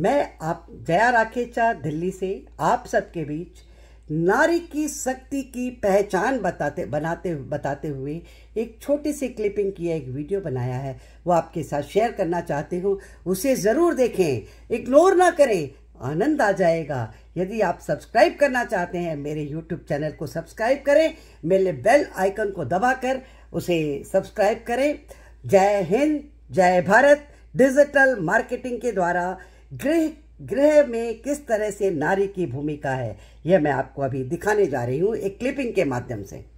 मैं आप जया राखेचा दिल्ली से आप सबके बीच नारी की शक्ति की पहचान बताते बनाते बताते हुए एक छोटी सी क्लिपिंग की एक वीडियो बनाया है वो आपके साथ शेयर करना चाहती हूँ उसे ज़रूर देखें इग्नोर ना करें आनंद आ जाएगा यदि आप सब्सक्राइब करना चाहते हैं मेरे यूट्यूब चैनल को सब्सक्राइब करें मेरे बेल आइकन को दबाकर उसे सब्सक्राइब करें जय हिंद जय भारत डिजिटल मार्केटिंग के द्वारा गृह गृह में किस तरह से नारी की भूमिका है यह मैं आपको अभी दिखाने जा रही हूँ एक क्लिपिंग के माध्यम से